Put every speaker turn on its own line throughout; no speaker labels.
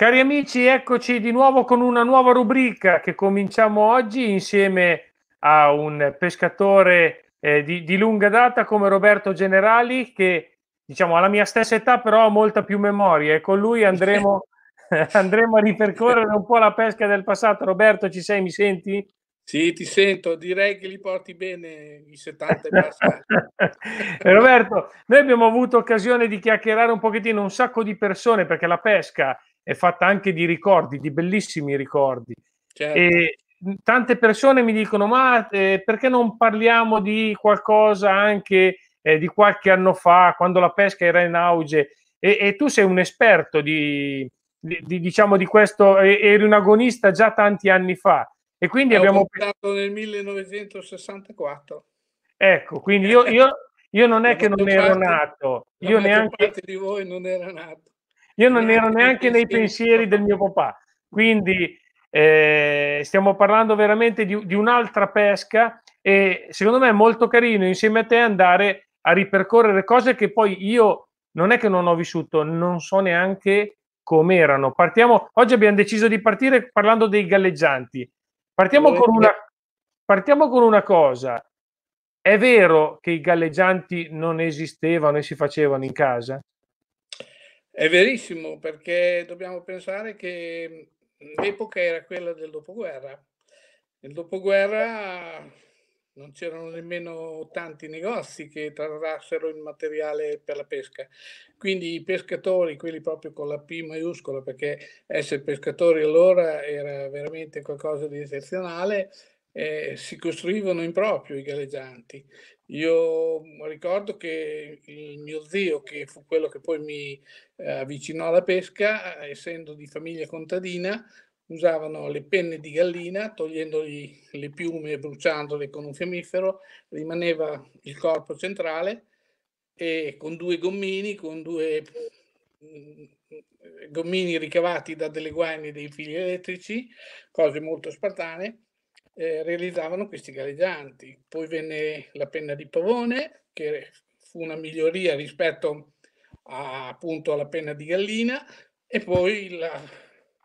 Cari amici, eccoci di nuovo con una nuova rubrica che cominciamo oggi insieme a un pescatore eh, di, di, lunga data come Roberto Generali che diciamo alla mia stessa età però ha molta più memoria e con lui andremo, andremo a ripercorrere un po' la pesca del passato. Roberto, ci sei? Mi senti? Sì, ti sento, direi che li porti bene i 70 e Roberto, noi abbiamo avuto occasione di chiacchierare un pochettino un sacco di persone perché la pesca è fatta anche di ricordi, di bellissimi ricordi. Certo. E tante persone mi dicono, ma eh, perché non parliamo di qualcosa anche eh, di qualche anno fa, quando la pesca era in auge? E, e tu sei un esperto di, di, di diciamo, di questo, eri un agonista già tanti anni fa. E quindi eh, Ho abbiamo...
pensato nel 1964.
Ecco, quindi io, io, io non è che non ero parte, nato, io neanche...
parte di voi non era nato.
Io non ero neanche nei pensieri del mio papà, quindi eh, stiamo parlando veramente di, di, un'altra pesca e secondo me è molto carino insieme a te andare a ripercorrere cose che poi io non è che non ho vissuto, non so neanche come erano. Partiamo, oggi abbiamo deciso di partire parlando dei galleggianti. Partiamo con una, partiamo con una cosa. È vero che i galleggianti non esistevano e si facevano in casa?
È verissimo, perché dobbiamo pensare che mhmm, l'epoca era quella del dopoguerra. Nel dopoguerra non c'erano nemmeno tanti negozi che trarrassero il materiale per la pesca. Quindi i pescatori, quelli proprio con la P maiuscola, perché essere pescatori allora era veramente qualcosa di eccezionale, eh, si costruivano in proprio i galleggianti. Io ricordo che il mio zio, che fu quello che poi mi eh, avvicinò alla pesca, eh, essendo di famiglia contadina, usavano le penne di gallina, togliendogli le piume e bruciandole con un fiammifero, rimaneva il corpo centrale e con due gommini, con due mm, gommini ricavati da delle guaine dei fili elettrici, cose molto spartane, eh, realizzavano questi galleggianti. Poi venne la penna di pavone, che fu una miglioria rispetto a, appunto alla penna di gallina, e poi la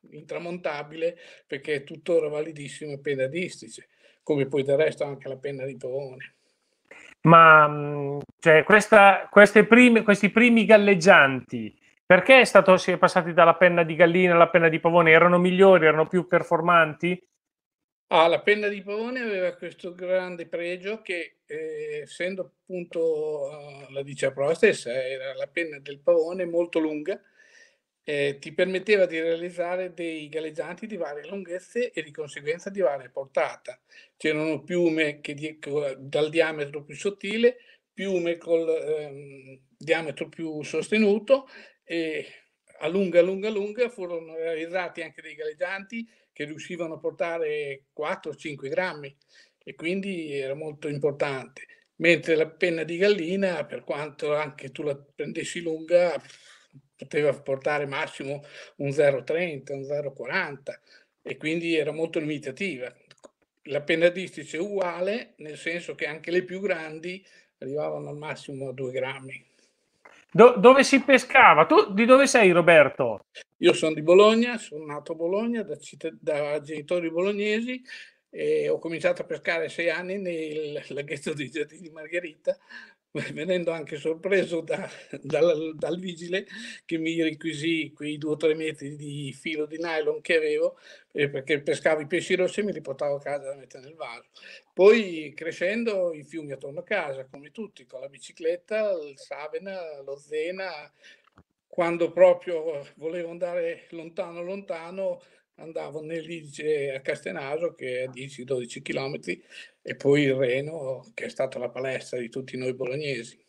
intramontabile, perché è tuttora validissima penna di come poi del resto anche la penna di pavone.
Ma mm, cioè, questa, prime, questi primi galleggianti, perché è stato, si è passati dalla penna di gallina alla penna di pavone? Erano migliori, erano più performanti?
Ah, la penna di Pavone aveva questo grande pregio che, eh, essendo appunto, eh, la dice la prova stessa, era la penna del Pavone molto lunga, eh, ti permetteva di realizzare dei galleggianti di varie lunghezze e di conseguenza di varia portata. C'erano piume che di, dal diametro più sottile, piume col ehm, diametro più sostenuto e a lunga, lunga, lunga furono realizzati anche dei galleggianti che riuscivano a portare 4-5 grammi e quindi era molto importante. Mentre la penna di gallina, per quanto anche tu la prendessi lunga, poteva portare massimo un 0,30, un 0,40 e quindi era molto limitativa. La penna distice è uguale, nel senso che anche le più grandi arrivavano al massimo a 2 grammi. Do- dove si pescava? Tu di dove sei, Roberto? Io sono di Bologna, sono nato a Bologna da, citt- da genitori bolognesi e ho cominciato a pescare sei anni nel laghetto dei Giardini di Margherita venendo anche sorpreso da, dal, dal, vigile che mi requisì quei due o tre metri di filo di nylon che avevo eh, perché pescavo i pesci rossi e me li portavo a casa da mettere nel vaso. Poi crescendo i fiumi attorno a casa, come tutti, con la bicicletta, il Savena, lo Zena, quando proprio volevo andare lontano lontano andavo nell'Idice a Castenaso che è a 10-12 km e poi il Reno che è stata la palestra di tutti noi bolognesi.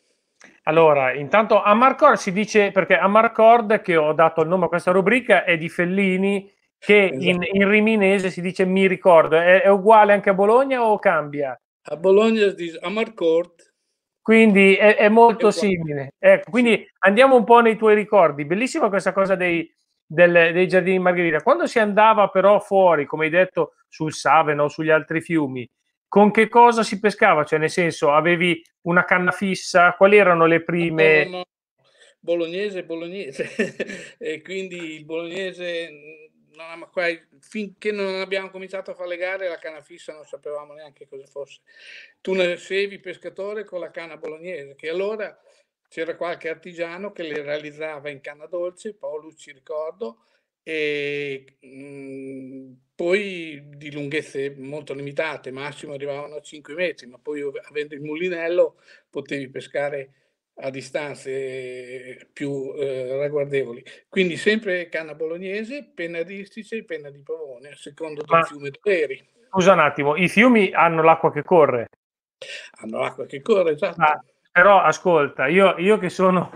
Allora, intanto a Marcord si dice perché a Marcord che ho dato il nome a questa rubrica è di Fellini che esatto. in, in, riminese si dice mi ricordo, è, è, uguale anche a Bologna o cambia? A Bologna si dice a Marcord. Quindi è, è molto è simile. Ecco, quindi andiamo un po' nei tuoi ricordi. Bellissima questa cosa dei, del, dei giardini Margherita. Quando si andava però fuori, come hai detto, sul save o sugli altri fiumi, con che cosa si pescava? Cioè, nel senso, avevi una canna fissa? Quali erano le prime... No,
no, Bolognese, bolognese. e quindi il bolognese, mm, non qua, finché non abbiamo cominciato a fare le gare, la canna fissa non sapevamo neanche cosa fosse. Tu ne nascevi pescatore con la canna bolognese, che allora c'era qualche artigiano che le realizzava in canna dolce, Paulus ci ricordo, e mh, mhmm, poi di lunghezze molto limitate, massimo arrivavano a 5 metri, ma poi avendo il mulinello potevi pescare a distanze eh, più eh,
ragguardevoli. Quindi
sempre canna bolognese, penna distice e penna di pavone, a secondo del ma, fiume Doveri.
Scusa un attimo, i fiumi hanno l'acqua che corre? Hanno l'acqua che corre, esatto. Ma ah però ascolta, io, io che sono,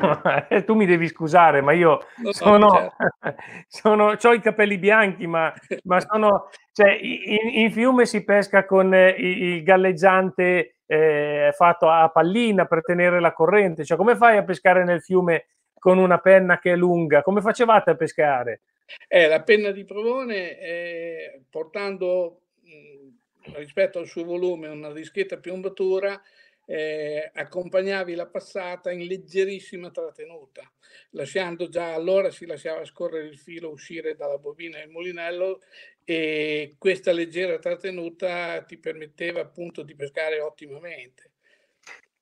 eh. tu mi devi scusare, ma io Lo sono, certo. sono ho i capelli bianchi, ma, ma sono, cioè, in, in, fiume si pesca con eh, il galleggiante eh, fatto a pallina per tenere la corrente, cioè come fai a pescare nel fiume con una penna che è lunga? Come facevate a pescare?
Eh, la penna di provone, eh, portando mh, mm, rispetto al suo volume una discreta piombatura, eh, accompagnavi la passata in leggerissima trattenuta, lasciando già allora si lasciava scorrere il filo uscire dalla bobina e il mulinello e questa leggera trattenuta ti permetteva appunto di pescare ottimamente.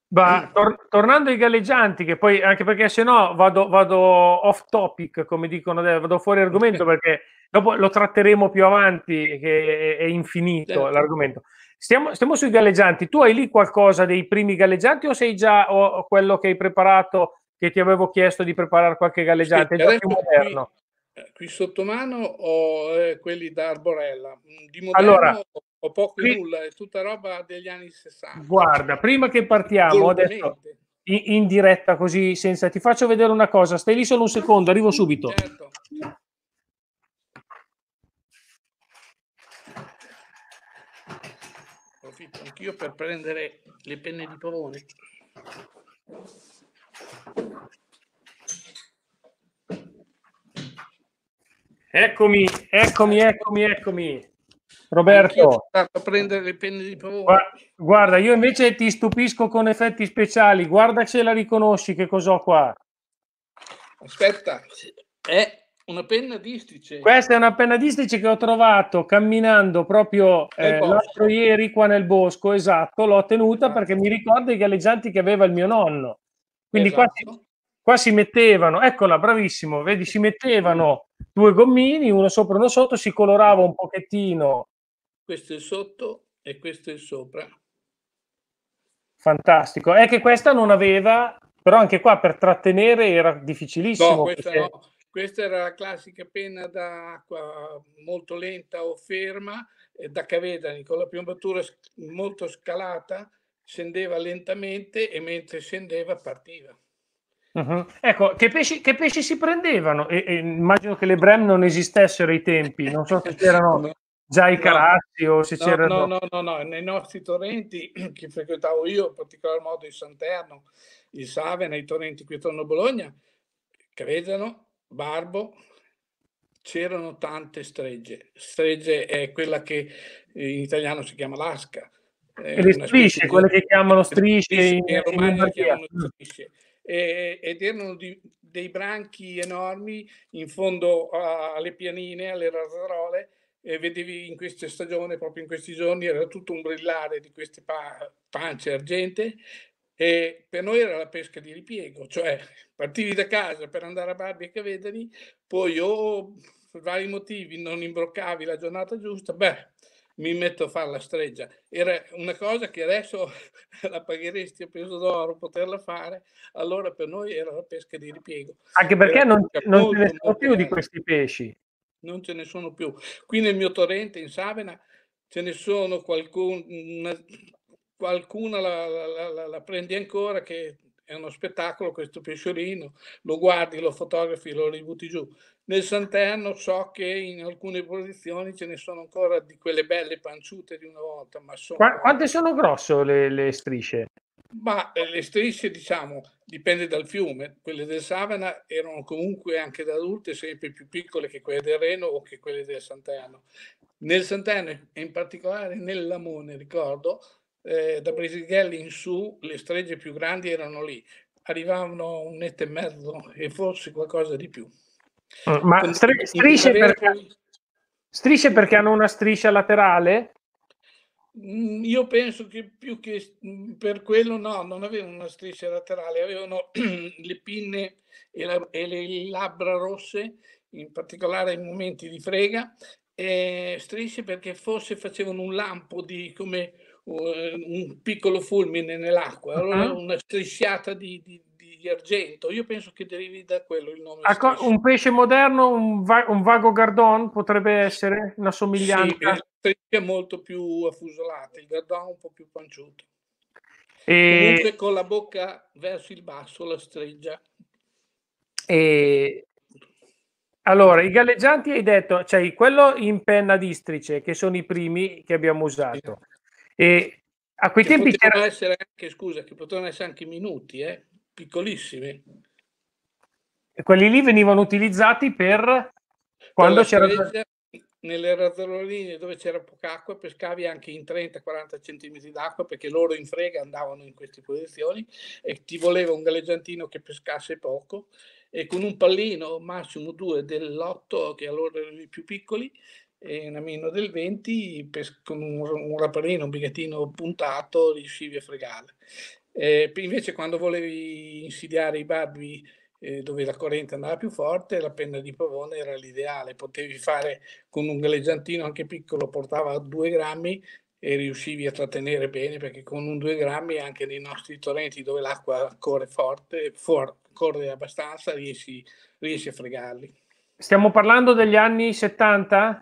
Bah, tor- tornando ai galleggianti, che poi anche perché se no vado, vado off topic, come dicono, vado fuori argomento perché dopo lo tratteremo più avanti, che è, è infinito certo. l'argomento. Stiamo, stiamo, sui galleggianti. Tu hai lì qualcosa dei primi galleggianti o sei già o, quello che hai preparato, che ti avevo chiesto di preparare qualche galleggiante? Sì, è già più moderno.
Qui, eh, qui sotto mano ho eh, quelli da Arborella. Mm, di moderno allora, ho poco qui, nulla, è tutta roba degli anni 60.
Guarda, prima che partiamo adesso in, in diretta così senza ti faccio vedere una cosa. Stai lì solo un secondo, arrivo subito. Certo.
approfitto anch'io per prendere le
penne di pavone. Eccomi, eccomi, eccomi, eccomi. Roberto, a prendere le penne di pavone. Guarda, io invece ti stupisco con effetti speciali. Guarda se la riconosci che cos'ho qua.
Aspetta. Eh, una penna distice. Questa
è una penna distice che ho trovato camminando proprio eh, l'altro ieri qua nel bosco, esatto, l'ho tenuta esatto. perché mi ricordo i galleggianti che aveva il mio nonno. Quindi esatto. qua, qua, si mettevano, eccola, bravissimo, vedi, si mettevano due gommini, uno sopra e uno sotto, si colorava un pochettino.
Questo è sotto e questo è sopra.
Fantastico. È che questa non aveva, però anche qua per trattenere era difficilissimo. No, questa perché...
no questa era la classica penna d'acqua molto lenta o ferma, eh, da cavedani, con la piombatura molto scalata, scendeva lentamente e mentre scendeva partiva.
Uh-huh. Ecco, che pesci, che pesci, si prendevano? E, e immagino che le Brem non esistessero ai tempi, non so se c'erano no, già i carazzi no, o se no, c'erano... No,
no, no, nei nostri torrenti che frequentavo io, in particolar modo il Santerno, il Savena, i torrenti qui attorno a Bologna, cavedano, Barbo c'erano tante stregge. Stregge è quella che in italiano si chiama lasca. E le strisce, di... quelle che
chiamano strisce, in, in Romagna chiamano strisce. E,
ed erano di, dei branchi enormi in fondo alle pianine, alle rasarole, e vedevi in questa stagione, proprio in questi giorni, era tutto un brillare di queste pa- pance argente e per noi era la pesca di ripiego, cioè partivi da casa per andare a Barbie e Cavedari, poi o oh, per vari motivi non imbroccavi la giornata giusta, beh, mi metto a fare la streggia. Era una cosa che adesso la pagheresti a peso d'oro poterla fare, allora per noi era la pesca di ripiego. Anche perché era non, non ce ne sono più di
questi pesci.
Non ce ne sono più. Qui nel mio torrente in Savena ce ne sono qualcuno, qualcuna la, la, la, la prendi ancora che è uno spettacolo questo pesciolino, lo guardi, lo fotografi, lo ributti giù. Nel Santerno so che in alcune posizioni ce ne sono ancora di quelle belle panciute di una volta. Ma sono...
Quante sono grosse le, le, strisce?
Ma eh, le strisce, diciamo, dipende dal fiume. Quelle del Savana erano comunque anche da adulte sempre più piccole che quelle del Reno o che quelle del Santerno. Nel Santerno e in particolare nel Lamone, ricordo, eh, da Brisighelli in su le stregge più grandi erano lì, arrivavano un netto e mezzo e forse qualcosa di più.
Mm, ma Con, strisce, perché, poi... strisce perché hanno una striscia laterale?
Mm, io penso che più che mm, per quello no, non avevano una striscia laterale, avevano le pinne e, la, e le labbra rosse, in particolare in momenti di frega, eh, strisce perché forse facevano un lampo di come eh, un piccolo fulmine nell'acqua, uh-huh. una strisciata di, di, di, argento. Io penso che derivi da quello il nome. Acco-
un pesce moderno, un, va- un, vago gardon potrebbe essere una somiglianza. Sì,
strisce molto più affusolata, il gardon un po' più panciuto.
E... Comunque
con la bocca verso il basso la streggia.
E... Allora, i galleggianti hai detto, cioè quello in penna districe, che sono i primi che abbiamo usato. Sì e a quei che tempi c'era... essere
anche, scusa, che potevano essere anche minuti, eh? piccolissimi.
E quelli lì venivano utilizzati per quando c'era...
Nelle razzoline dove c'era poca acqua pescavi anche in 30-40 cm d'acqua perché loro in frega andavano in queste posizioni e ti voleva un galleggiantino che pescasse poco e con un pallino massimo due dell'otto che allora erano i più piccoli e una meno del 20 per, con un, un raparino, un bigatino puntato riuscivi a fregare. Eh, invece quando volevi insidiare i babbi eh, dove la corrente andava più forte, la penna di pavone era l'ideale, potevi fare con un galleggiantino anche piccolo, portava 2 grammi e riuscivi a trattenere bene perché con un 2 grammi anche nei nostri torrenti dove l'acqua corre forte, for- corre abbastanza, riesci, riesci a fregarli.
Stiamo parlando degli anni 70?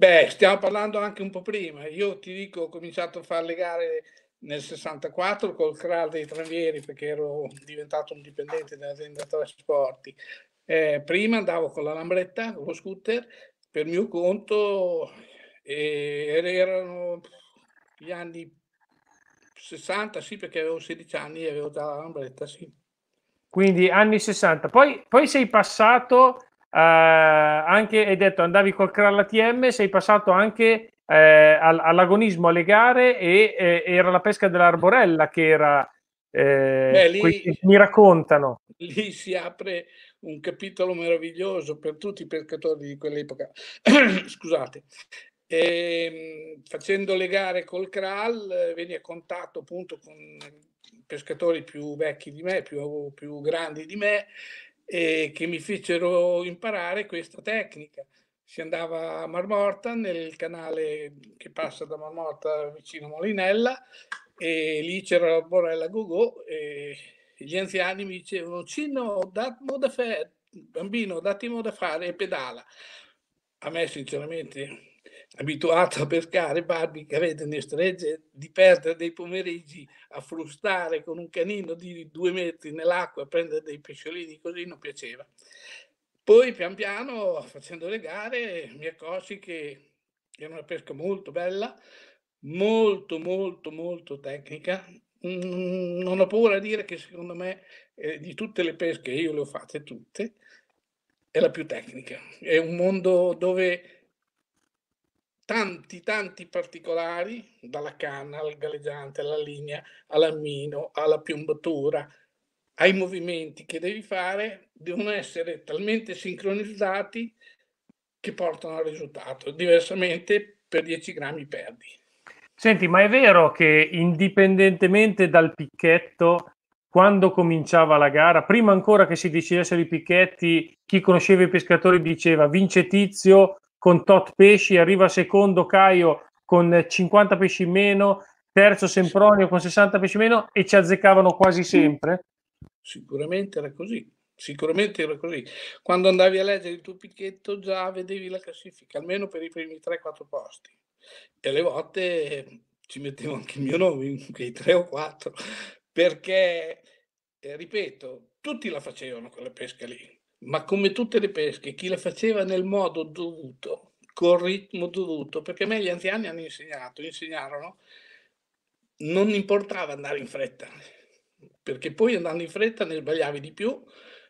Beh, stiamo parlando anche un po' prima. Io ti dico, ho cominciato a fare le gare nel 64 col CRAL dei Tranvieri perché ero diventato un dipendente dell'azienda trasporti. Eh, prima andavo con la lambretta, con lo scooter, per mio conto, e erano gli anni 60, sì, perché avevo 16 anni e avevo già la lambretta, sì.
Quindi anni 60. Poi, poi sei passato eh, anche hai detto andavi col crawl ATM, sei passato anche eh, all'agonismo alle gare e eh, era la pesca dell'arborella che era eh, Beh, lì, mi raccontano lì si apre
un capitolo meraviglioso per tutti i pescatori di quell'epoca scusate e, ehm, facendo le gare col crawl veni a contatto appunto con pescatori più vecchi di me più, più grandi di me e che mi fecero imparare questa tecnica. Si andava a Marmorta nel canale che passa da Marmorta vicino a Molinella e lì c'era la Borella Gogò e gli anziani mi dicevano Cino, datmo da fare, bambino, datimo da fare e pedala. A me sinceramente abituato a pescare, barbi che avete in Nestregge di perdere dei pomeriggi a frustare con un canino di due metri nell'acqua a prendere dei pesciolini, così non piaceva. Poi pian piano, facendo le gare, mi accorsi che era una pesca molto bella, molto molto molto tecnica. Mm, non ho paura a dire che secondo me eh, di tutte le pesche, io le ho fatte tutte, è la più tecnica. È un mondo dove tanti, tanti particolari, dalla canna al galleggiante, alla linea, all'ammino, alla piombatura, ai movimenti che devi fare, devono essere talmente sincronizzati che portano al risultato. Diversamente, per 10 grammi perdi.
Senti, ma è vero che indipendentemente dal picchetto, quando cominciava la gara, prima ancora che si decidessero i picchetti, chi conosceva i pescatori diceva vince Tizio con tot pesci, arriva secondo Caio con 50 pesci in meno, terzo Sempronio con 60 pesci in meno e ci azzeccavano quasi sempre?
Sicuramente era così. Sicuramente era così. Quando andavi a leggere il tuo picchetto già vedevi la classifica, almeno per i primi 3-4 posti. E alle volte eh, ci mettevo anche il mio nome in quei 3 o 4, perché, eh, ripeto, tutti la facevano quella pesca lì ma come tutte le pesche, chi le faceva nel modo dovuto, col ritmo dovuto, perché a me gli anziani hanno insegnato, insegnarono, non importava andare in fretta, perché poi andando in fretta ne sbagliavi di più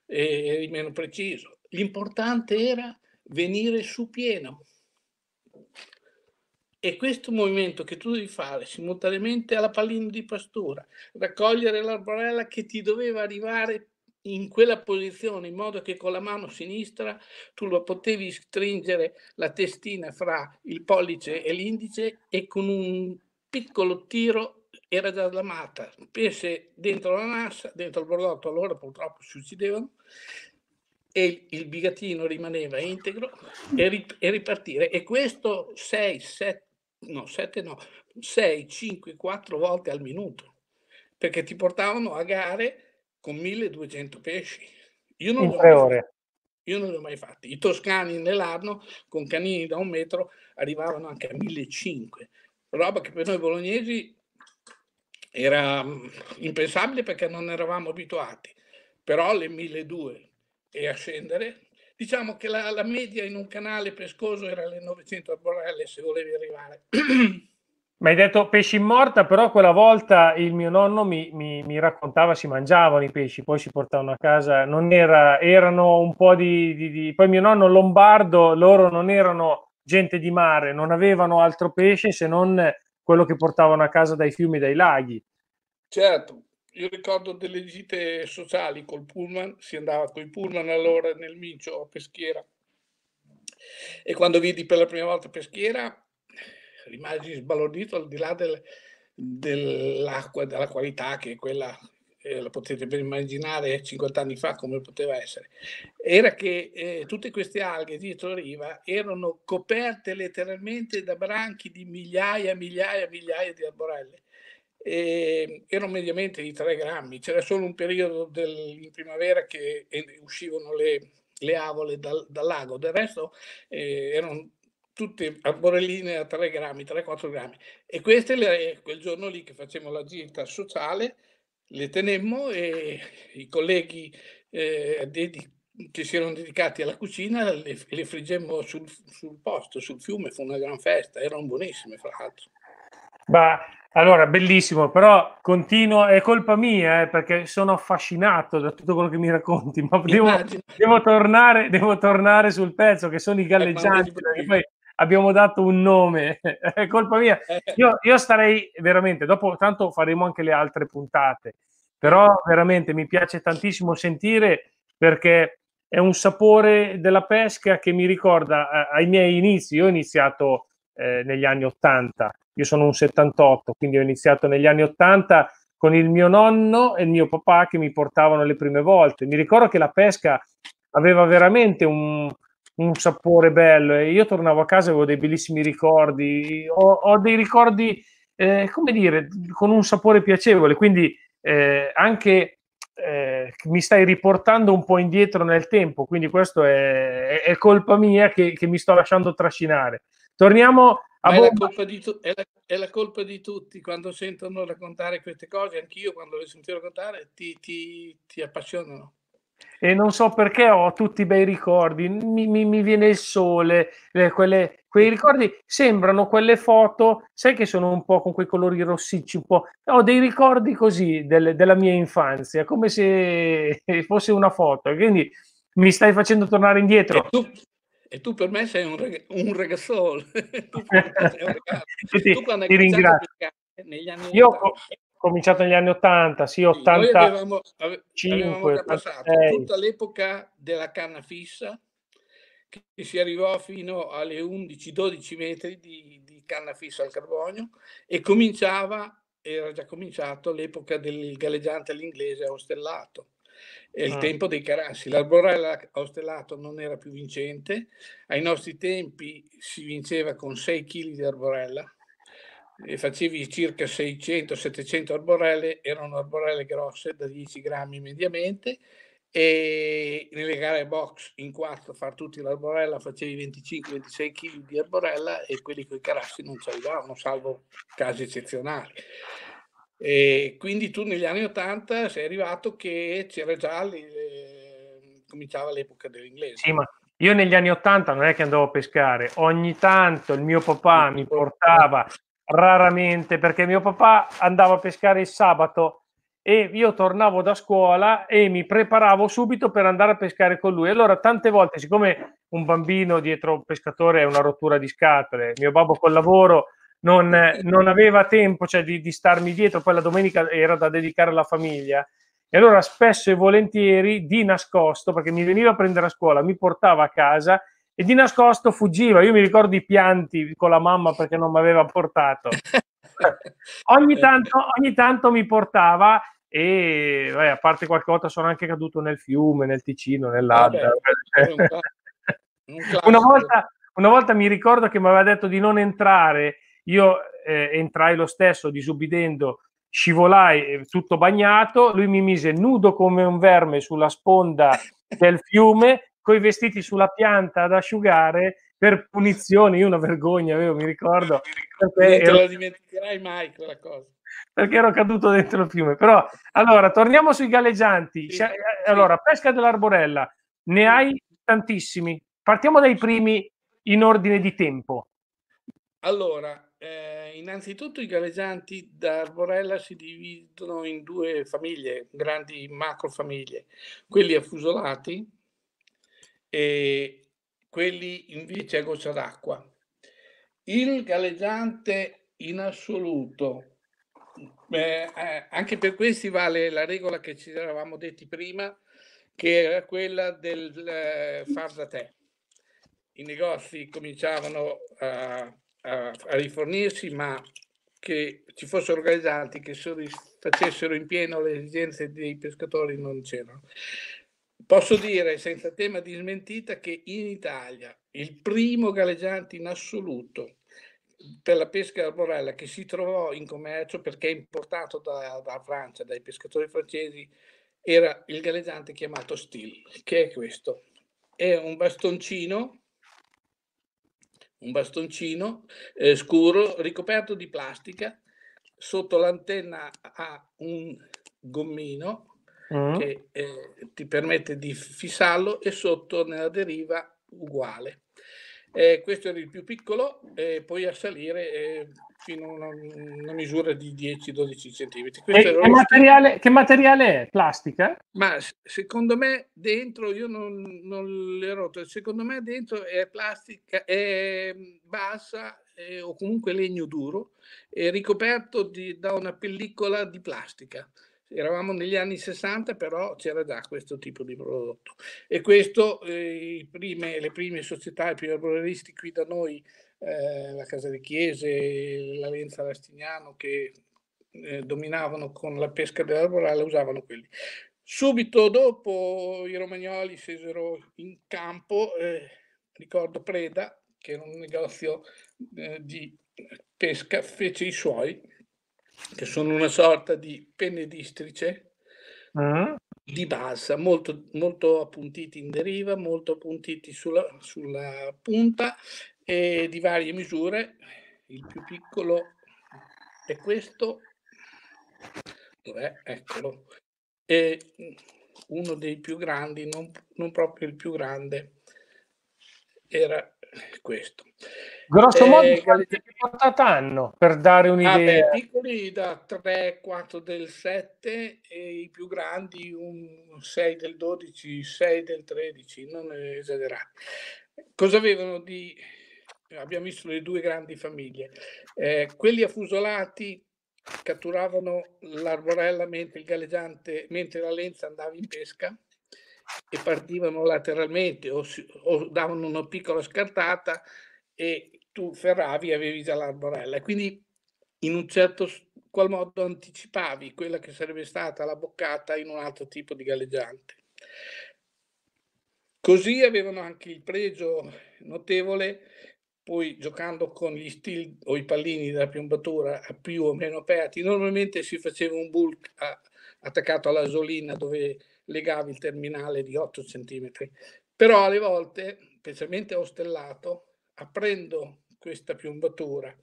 e eri meno preciso. L'importante era venire su pieno. E questo movimento che tu devi fare simultaneamente alla pallina di pastura, raccogliere l'arborella che ti doveva arrivare in quella posizione in modo che con la mano sinistra tu lo potevi stringere la testina fra il pollice e l'indice e con un piccolo tiro era già la mata, pesce dentro la massa, dentro il bordotto, allora purtroppo si uccidevano e il bigatino rimaneva integro e, rip- e ripartire e questo 6, 7, no 7 no, 6, 5, 4 volte al minuto perché ti portavano a gare con 1200 pesci. Io non, In tre ore. Io non li ho mai fatti. I toscani nell'anno con canini da un metro arrivavano anche a 1500, roba che per noi bolognesi era mm, impensabile perché non eravamo abituati, però le 1200 e a scendere, diciamo che la, la media in un canale pescoso era le 900 arborelle se volevi arrivare.
Mi hai detto pesci in morta, però quella volta il mio nonno mi, mi, mi, raccontava si mangiavano i pesci, poi si portavano a casa, non era, erano un po' di, di, di... Poi mio nonno lombardo, loro non erano gente di mare, non avevano altro pesce se non quello che portavano a casa dai fiumi dai laghi.
Certo, io ricordo delle gite sociali col pullman, si andava con i pullman allora nel Mincio a Peschiera
e quando vidi
per la prima volta Peschiera rimasi sbalordito al di là del, dell'acqua, della qualità che quella eh, la potete ben immaginare 50 anni fa come poteva essere, era che eh, tutte queste alghe dietro riva erano coperte letteralmente da branchi di migliaia, migliaia, migliaia di arborelle. E, ehm, erano mediamente di 3 grammi, c'era solo un periodo del, in primavera che eh, uscivano le, le avole dal, dal, lago, del resto eh, erano tutte amborelline a 3 grammi, 3-4 grammi. E queste le, quel giorno lì che facevamo la gita sociale le tenemmo e i colleghi eh, dedi, che si erano dedicati alla cucina le, le friggemmo sul, sul, posto, sul fiume, fu una gran festa, erano buonissime fra l'altro.
Ma allora, bellissimo, però continuo, è colpa mia eh, perché sono affascinato da tutto quello che mi racconti, ma devo, devo, tornare, devo tornare, sul pezzo che sono i eh, galleggianti, perché poi abbiamo dato un nome, è colpa mia. Eh. Io, io, starei veramente, dopo tanto faremo anche le altre puntate, però veramente mi piace tantissimo sentire perché è un sapore della pesca che mi ricorda eh, ai miei inizi. Io ho iniziato eh, negli anni 80, io sono un 78, quindi ho iniziato negli anni 80 con il mio nonno e il mio papà che mi portavano le prime volte. Mi ricordo che la pesca aveva veramente un, un sapore bello. E io tornavo a casa e avevo dei bellissimi ricordi, ho, ho dei ricordi, eh, come dire, con un sapore piacevole. Quindi eh, anche eh, mi stai riportando un po' indietro nel tempo, quindi questo è, è colpa mia che, che, mi sto lasciando trascinare. Torniamo a... È la,
tu- è, la, è la, colpa di tutti quando sentono raccontare queste cose, anch'io quando le sentivo raccontare ti, ti, ti appassionano
e non so perché ho tutti i bei ricordi, mi, mi, mi viene il sole, eh, quelle, quei ricordi sembrano quelle foto, sai che sono un po' con quei colori rossicci, un po', ho dei ricordi così del, della mia infanzia, come se fosse una foto, quindi mi stai facendo tornare indietro. E tu,
e tu per me sei un, reg- un ragazzolo.
tu, tu, ti, tu ti ringrazio. Negli anni Io cominciato negli anni 80, sì, 85. Noi avevamo, ave, avevamo passato tutta l'epoca
della canna fissa, che si arrivò fino alle 11-12 metri di, di canna fissa al carbonio e cominciava, era già cominciato l'epoca del galleggiante all'inglese a Ostellato. È il ah. tempo dei Carassi. L'Arborella a Ostellato non era più vincente, ai nostri tempi si vinceva con 6 kg di Arborella e facevi circa 600-700 arborelle, erano arborelle grosse da 10 grammi mediamente e nelle gare box in quattro far tutti l'arborella facevi 25-26 kg di arborella e quelli con i carassi non ci arrivavano salvo casi eccezionali e quindi tu negli anni 80 sei arrivato che c'era già le... cominciava l'epoca dell'inglese sì, ma
io negli anni 80 non è che andavo a pescare ogni tanto il mio papà mi portava Raramente, perché mio papà andava a pescare il sabato e io tornavo da scuola e mi preparavo subito per andare a pescare con lui. Allora, tante volte, siccome un bambino dietro un pescatore è una rottura di scatole, mio babbo col lavoro non, non aveva tempo cioè, di, di, starmi dietro, poi la domenica era da dedicare alla famiglia. E allora spesso e volentieri di nascosto, perché mi veniva a prendere a scuola, mi portava a casa e di nascosto fuggiva. Io mi ricordo i pianti con la mamma perché non mi aveva portato. ogni, tanto, ogni, tanto, mi portava e beh, a parte qualche volta sono anche caduto nel fiume, nel Ticino, nell'Adda. Okay. una, volta, una, volta, mi ricordo che mi aveva detto di non entrare, io eh, entrai lo stesso disubbidendo, scivolai eh, tutto bagnato, lui mi mise nudo come un verme sulla sponda del fiume coi vestiti sulla pianta ad asciugare per punizione. Io una vergogna avevo, mi ricordo. Non te lo
dimenticherai mai quella cosa. Perché
ero caduto dentro il fiume. Però, allora, torniamo sui galleggianti. Sì, cioè, eh, allora, sì. pesca dell'arborella, ne hai tantissimi. Partiamo dai primi in ordine di tempo.
Allora, eh, innanzitutto i galleggianti d'arborella si dividono in due famiglie, grandi macrofamiglie, quelli affusolati, e quelli invece a goccia d'acqua. Il galleggiante in assoluto, mm, eh, eh, anche per questi vale la regola che ci eravamo detti prima, che era quella del eh, far da te. I negozi cominciavano a, a, a rifornirsi, ma che ci fossero galleggianti che facessero in pieno le esigenze dei pescatori non c'erano. Posso dire senza tema di smentita che in Italia il primo galleggiante in assoluto per la pesca arborella che si trovò in commercio perché importato da, da Francia, dai pescatori francesi, era il galleggiante chiamato Steel, che è questo. È un bastoncino, un bastoncino eh, scuro ricoperto di plastica, sotto l'antenna ha un gommino mm. che eh, ti permette di fissarlo e sotto nella deriva uguale. Eh, questo era il più piccolo, eh, poi a salire eh, fino a una, una misura di 10-12 cm. Che
materiale, che, materiale, è? Plastica? Ma secondo
me dentro, io non, non l'ho rotto, secondo me dentro è plastica, è mm, bassa eh, o comunque legno duro, eh, ricoperto di, da una pellicola di plastica. Eravamo negli anni 60, però c'era già questo tipo di prodotto. E questo, eh, prime, le prime società, i primi arboreristi qui da noi, eh, la Casa di Chiese, la Lenza Rastignano, che eh, dominavano con la pesca dell'arborale, usavano quelli. Subito dopo i romagnoli scesero in campo, eh, ricordo Preda, che era un negozio eh, di pesca, fece i suoi che sono una sorta di penne districe mm. di bassa, molto, molto, appuntiti in deriva, molto appuntiti sulla, sulla punta e di varie misure. Il più piccolo è questo, dov'è? Eccolo. E uno dei più grandi, non, non proprio il più grande, era questo. Grosso modo, eh,
quante portate hanno per dare ah, un'idea? I
piccoli da 3, 4 del 7 e i più grandi un 6 del 12, 6 del 13, non esagerate. Cosa avevano di... Abbiamo visto le due grandi famiglie. Eh, quelli affusolati catturavano l'arborella mentre il galleggiante, mentre la lenza andava in pesca e partivano lateralmente o, si, o davano una piccola scartata e tu ferravi e avevi già l'arborella. Quindi in un certo qual modo anticipavi quella che sarebbe stata la boccata in un altro tipo di galleggiante. Così avevano anche il pregio notevole, poi giocando con gli stili o i pallini della piombatura più o meno aperti, normalmente si faceva un bulk attaccato alla solina dove legavi il terminale di 8 cm. Però alle volte, specialmente ho stellato, aprendo questa piombatura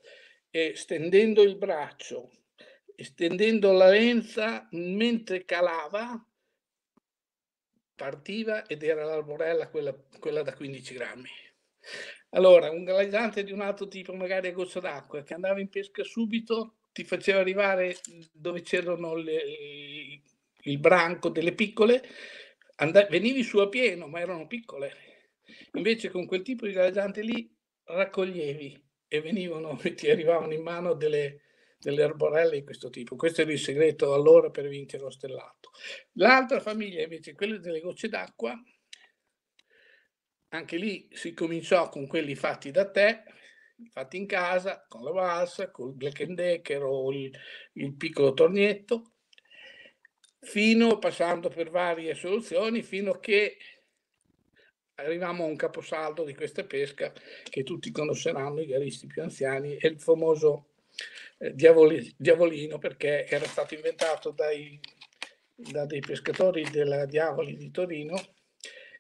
e stendendo il braccio, estendendo la lenza, mentre calava, partiva ed era l'arborella quella, quella da 15 grammi. Allora, un galleggiante di un altro tipo, magari a goccia d'acqua, che andava in pesca subito, ti faceva arrivare dove c'erano le, il branco delle piccole, venivi su a pieno, ma erano piccole. Invece con quel tipo di galleggiante lì raccoglievi e venivano, ti arrivavano in mano delle, delle arborelle di questo tipo. Questo era il segreto allora per vincere lo stellato. L'altra famiglia invece, quella delle gocce d'acqua, anche lì si cominciò con quelli fatti da te, fatti in casa, con la valsa, col Black Decker o il, il piccolo tornietto, fino, passando per varie soluzioni, fino a che arriviamo a un caposaldo di questa pesca che tutti conosceranno, i garisti più anziani, è il famoso eh, diavoli, diavolino perché era stato inventato dai, da dei pescatori della Diavoli di Torino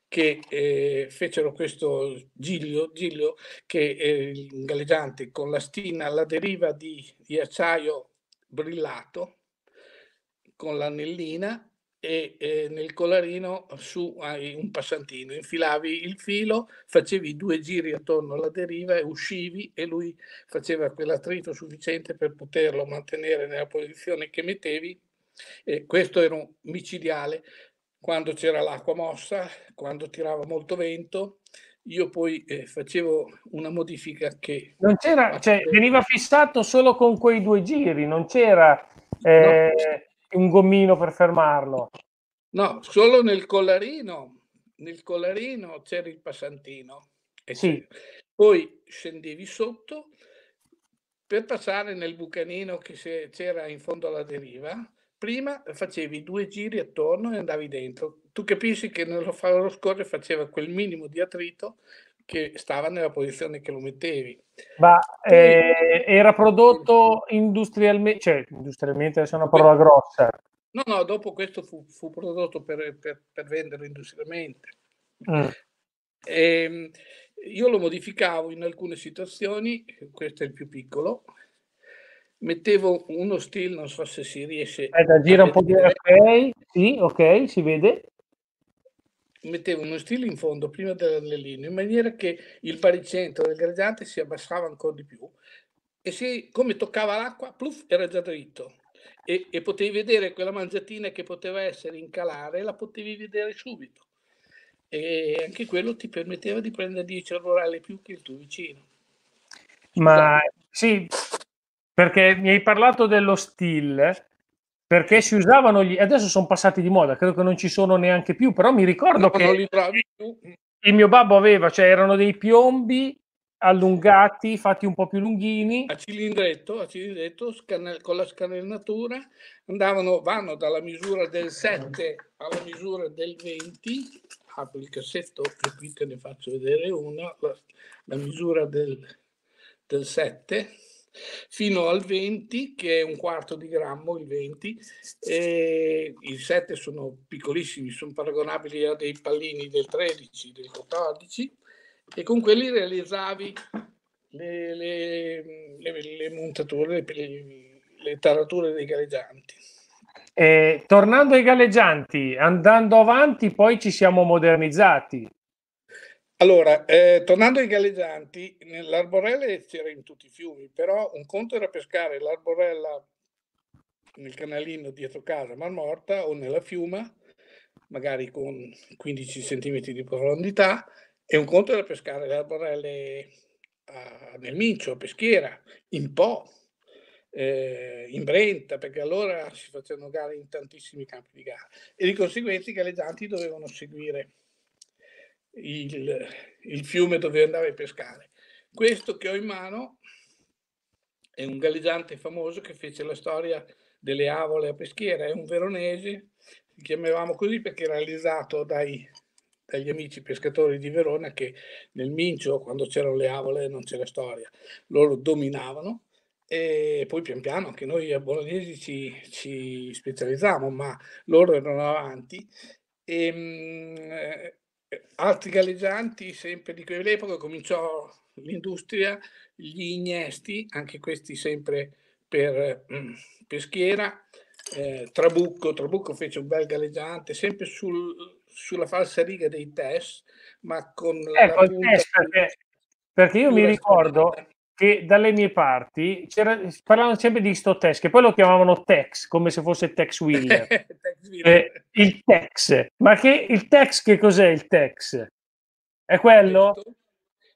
che eh, fecero questo giglio, giglio che eh, galleggiante con la stina alla deriva di, di acciaio brillato con l'anellina e eh, nel collarino su un passantino, infilavi il filo, facevi due giri attorno alla deriva e uscivi e lui faceva quell'attrito sufficiente per poterlo mantenere nella posizione che mettevi e questo era un micidiale quando c'era l'acqua mossa, quando tirava molto vento, io poi eh, facevo una modifica che...
Non c'era, cioè, veniva fissato solo con quei due giri, non c'era... Eh... No, un gommino per fermarlo.
No, solo nel collarino, nel collarino c'era il passantino.
Sì. Poi
scendevi sotto per passare nel bucanino che c'era in fondo alla deriva. Prima facevi due giri attorno e andavi dentro. Tu capisci che nello farlo scorrere faceva quel minimo di attrito che stava nella posizione che lo mettevi.
Ma eh, era prodotto industrialmente, cioè industrialmente adesso è una parola grossa.
No, no, dopo questo fu, fu prodotto per, per, per, venderlo industrialmente. Mm. E, ehm, io lo modificavo in alcune situazioni, questo è il più piccolo, mettevo uno stile, non so se si riesce... Aspetta, eh, gira un po' di...
Ok, sì, ok, si vede
mettevo uno stile in fondo prima dell'anellino in maniera che il baricentro del gradiente si abbassava ancora di più e se, come toccava l'acqua, pluff, era già dritto. E, e, potevi vedere quella mangiatina che poteva essere in calare, la potevi vedere subito. E anche quello ti permetteva di prendere 10 orari più che il tuo vicino.
Ma sì, perché mi hai parlato dello stile perché si usavano gli... adesso sono passati di moda, credo che non ci sono neanche più, però mi ricordo no, che il mio babbo aveva, cioè erano dei piombi allungati, fatti un po' più lunghini. A
cilindretto, a cilindretto scanne... con la scanellatura andavano, vanno dalla misura del 7 alla misura del 20, apro il cassetto e qui te ne faccio vedere una, la, la misura del, del 7 fino al 20 che è un quarto di grammo, il 20, e i 7 sono piccolissimi, sono paragonabili a dei pallini del 13, del 14 e con quelli realizzavi le, le, le, le montature, le tarature dei galleggianti
Eh, tornando ai galleggianti, andando avanti, poi ci siamo modernizzati. Allora,
eh, tornando ai
galleggianti,
nell'arborele c'era in tutti i fiumi, però un conto era pescare l'arborella nel canalino dietro casa, marmorta, o nella fiuma, magari con 15 cm di profondità, e un conto era pescare le arborelle a, nel Mincio, a Peschiera, in Po, eh, in Brenta, perché allora si facevano gare in tantissimi campi di gara, e di conseguenza i galleggianti dovevano seguire il, il fiume dove andare a pescare. Questo che ho in mano è un galleggiante famoso che fece la storia delle avole a peschiera, è un veronese, si chiamavamo così perché era realizzato dai, dagli amici pescatori di Verona che nel Mincio, quando c'erano le avole, non c'era storia, loro dominavano e poi pian piano anche noi a Bolognesi ci, ci specializzavamo, ma loro erano avanti. E, ehm, eh, altri galleggianti, sempre di quell'epoca, cominciò l'industria, gli ignesti, anche questi sempre per, mm, peschiera, eh, Trabucco, Trabucco fece un bel galleggiante, sempre sul, sulla falsa riga dei test, ma con... Ecco, il test, perché,
perché io mi ricordo, che dalle mie parti parlavano sempre di sto Tex, che poi lo chiamavano Tex, come se fosse Tex Wheeler. tex eh, Wheeler. Eh, il Tex. Ma che, il Tex che cos'è il Tex? È quello?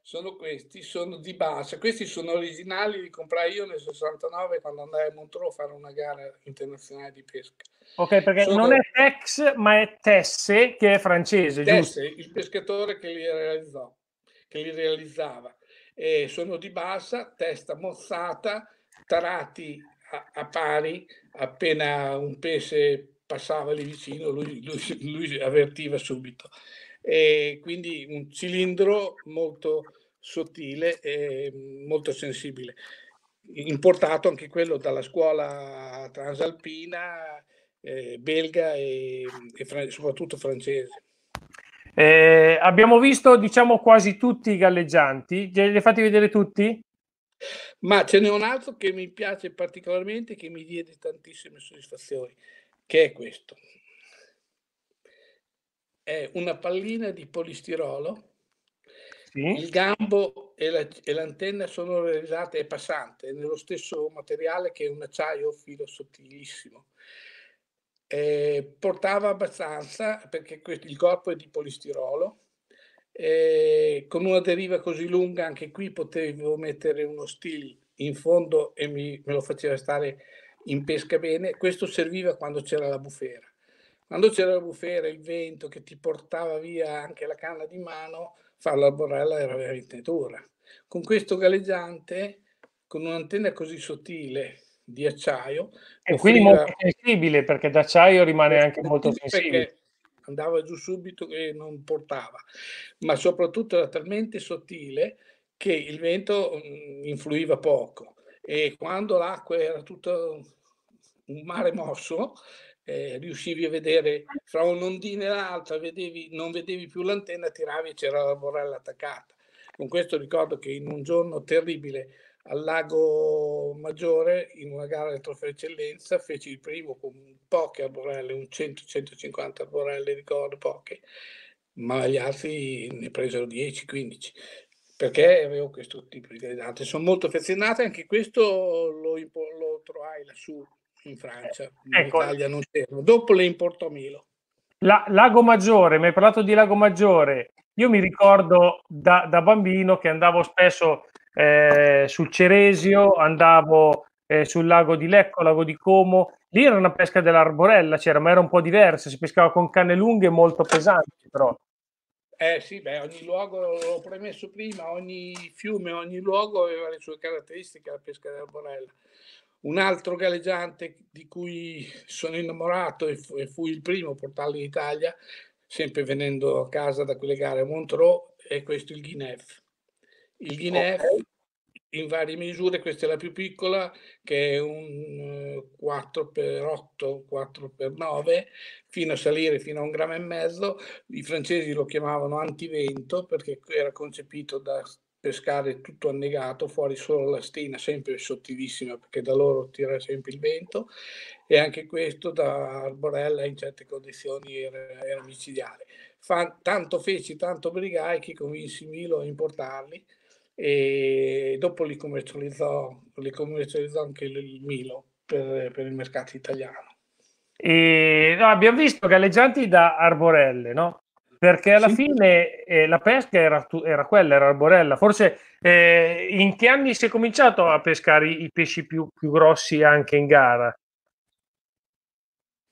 sono questi, sono di base. Questi sono originali, li comprai io nel 69 quando andai a Montreux a fare una gara internazionale di pesca.
Ok, perché sono... non è Tex, ma è Tesse, che è francese, Tesse,
giusto? il pescatore che li realizzò, che li realizzava eh, sono di bassa, testa mozzata, tarati a, a, pari, appena un pesce passava lì vicino lui, lui, lui avvertiva subito. E quindi un cilindro molto sottile e molto sensibile. Importato anche quello dalla scuola transalpina eh, belga e, e fran- soprattutto francese.
Eh, abbiamo visto, diciamo, quasi tutti i galleggianti. Li hai fatti vedere tutti? Ma ce n'è un
altro che mi piace particolarmente, che mi diede tantissime soddisfazioni, che è questo. È una pallina di polistirolo. Sì. Il gambo e, la, e, l'antenna sono realizzate, è passante, è nello stesso materiale che un acciaio filo sottilissimo eh, portava abbastanza perché questo, il corpo è di polistirolo. Eh, con una deriva così lunga anche qui potevo mettere uno steel in fondo e mi, me lo faceva stare in pesca bene. Questo serviva quando c'era la bufera. Quando c'era la bufera, il vento che ti portava via anche la canna di mano, fare la borella era veramente dura. Con questo galleggiante, con un'antenna così sottile di acciaio. E quindi offriva... molto
sensibile perché d'acciaio rimane anche molto sensibile.
Andava giù subito e non portava, ma soprattutto era talmente sottile che il vento mm, influiva poco e quando l'acqua era tutto un mare mosso eh, riuscivi a vedere fra un'ondina e l'altra, vedevi, non vedevi più l'antenna, tiravi e c'era la borrella attaccata. Con questo ricordo che in un giorno terribile al Lago Maggiore in una gara del Trofeo Eccellenza, feci il primo con poche arborelle, un 100-150 arborelle, ricordo poche, ma gli altri ne presero 10-15 perché avevo questo tipo di gradante. Sono molto affezionata, anche questo lo, lo trovai lassù in Francia, eh, in ecco. Italia non c'erano. Dopo le importò Milo.
La, Lago Maggiore, mi hai parlato di Lago Maggiore. Io mi ricordo da, da bambino che andavo spesso eh, sul Ceresio, andavo eh, sul lago di Lecco, lago di Como. Lì era una pesca dell'arborella, c'era, ma era un po' diversa, si pescava con canne lunghe e molto pesanti però.
Eh sì, beh, ogni luogo, l'ho premesso prima, ogni fiume, ogni luogo aveva le sue caratteristiche, la pesca dell'arborella. Un altro galleggiante di cui sono innamorato e, fu, e fui il primo a portarlo in Italia, sempre venendo a casa da quelle gare a Montreux, è questo il Guinef. Il Guinea okay. in varie misure, questa è la più piccola che è un 4x8, eh, 4x9, fino a salire fino a un grammo e mezzo. I francesi lo chiamavano antivento perché era concepito da pescare tutto annegato, fuori solo la stina, sempre sottilissima perché da loro tira sempre il vento e anche questo da Arborella in certe condizioni era, era micidiale. Fa, tanto feci, tanto brigai che convinsi Milo a importarli e dopo li commercializzò, li commercializzò anche il Milo per, per il mercato italiano.
E, no, abbiamo visto galleggianti da arborelle, no? Perché alla sì. fine eh, la pesca era, era, quella, era arborella. Forse eh, in che anni si è cominciato a pescare i, i pesci più, più grossi anche in gara?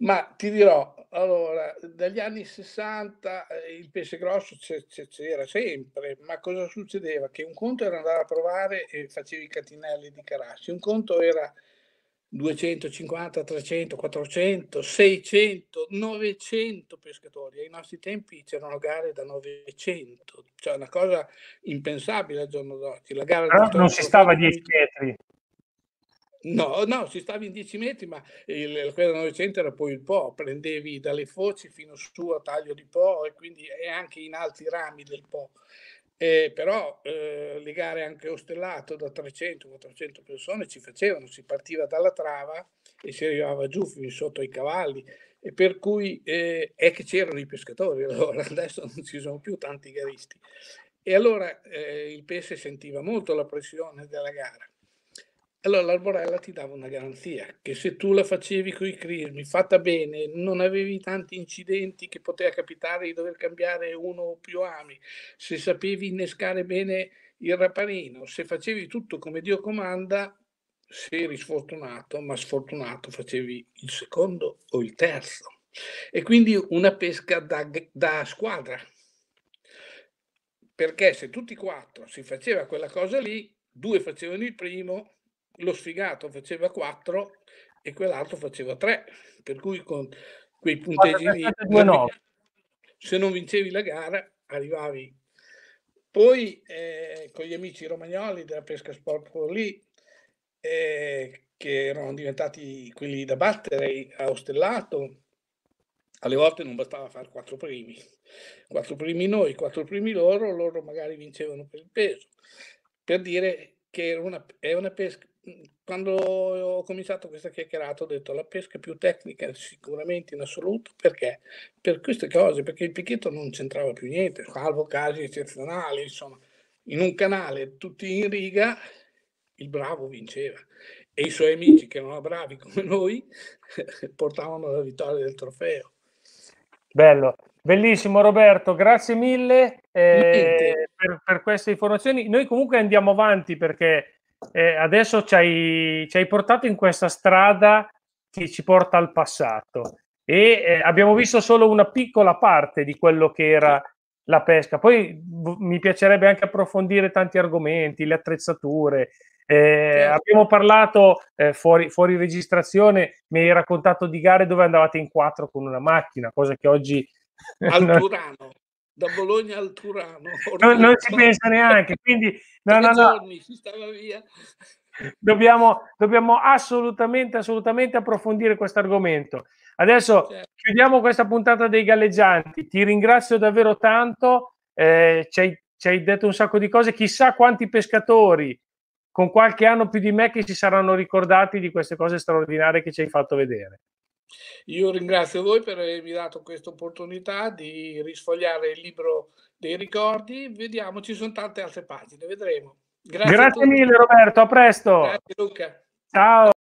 Ma ti dirò, allora, dagli anni 60 eh, il pesce grosso c'era sempre, ma cosa succedeva? Che un conto era andare a provare e facevi i catinelli di Carassi, un conto era 250, 300, 400, 600, 900 pescatori. Ai nostri tempi c'erano gare da 900, cioè una cosa impensabile al giorno d'oggi. La gara ah, non si stava a 10 metri. No, no, si stava in 10 metri, ma il, quello del era poi il Po, prendevi dalle foci fino su a taglio di Po e quindi e anche in altri rami del Po. Eh, però eh, le gare anche ostellato da 300-400 persone ci facevano, si partiva dalla trava e si arrivava giù fino sotto ai cavalli, e per cui eh, è che c'erano i pescatori, allora adesso non ci sono più tanti garisti. E allora eh, il pesce sentiva molto la pressione della gara allora l'arborella ti dava una garanzia che se tu la facevi con i crismi fatta bene, non avevi tanti incidenti che poteva capitare di dover cambiare uno o più ami, se sapevi innescare bene il raparino, se facevi tutto come Dio comanda, se eri sfortunato, ma sfortunato facevi il secondo o il terzo. E quindi una pesca da, da squadra. Perché se tutti e quattro si faceva quella cosa lì, due facevano il primo, lo sfigato faceva 4 e quell'altro faceva 3, per cui con quei punteggi lì, se non vincevi la gara, arrivavi. Poi eh, con gli amici romagnoli della Pesca Sport lì, eh, che erano diventati quelli da battere a Ostellato, alle volte non bastava fare quattro primi, quattro primi noi, quattro primi loro, loro magari vincevano per il peso, per dire che era una, è una pesca, quando ho cominciato questa chiacchierata ho detto la pesca più tecnica sicuramente in assoluto perché per queste cose, perché il pichetto non c'entrava più niente, salvo casi eccezionali, insomma, in un canale tutti in riga il bravo vinceva e i suoi amici che erano bravi come noi portavano la vittoria del trofeo.
Bello, bellissimo Roberto, grazie mille eh, per, per, queste informazioni. Noi comunque andiamo avanti perché eh, adesso ci hai, ci hai, portato in questa strada che ci porta al passato e eh, abbiamo visto solo una piccola parte di quello che era la pesca. Poi v- mi piacerebbe anche approfondire tanti argomenti, le attrezzature. Eh, certo. abbiamo parlato eh, fuori, fuori, registrazione, mi hai raccontato di gare dove andavate in quattro con una macchina, cosa che oggi... Al
Turano da Bologna al Turano. Non, non si pensa neanche,
quindi no, no, no.
si stava via.
Dobbiamo, dobbiamo assolutamente, assolutamente approfondire questo argomento. Adesso certo. chiudiamo questa puntata dei galleggianti. Ti ringrazio davvero tanto, eh, ci, hai, ci hai detto un sacco di cose. Chissà quanti pescatori con qualche anno più di me che si saranno ricordati di queste cose straordinarie che ci hai fatto vedere. Io
ringrazio voi per avermi dato questa opportunità di risfogliare il libro dei ricordi. Vediamo, ci sono tante altre pagine, vedremo. Grazie, Grazie mille Roberto, a presto. Grazie Luca.
Ciao.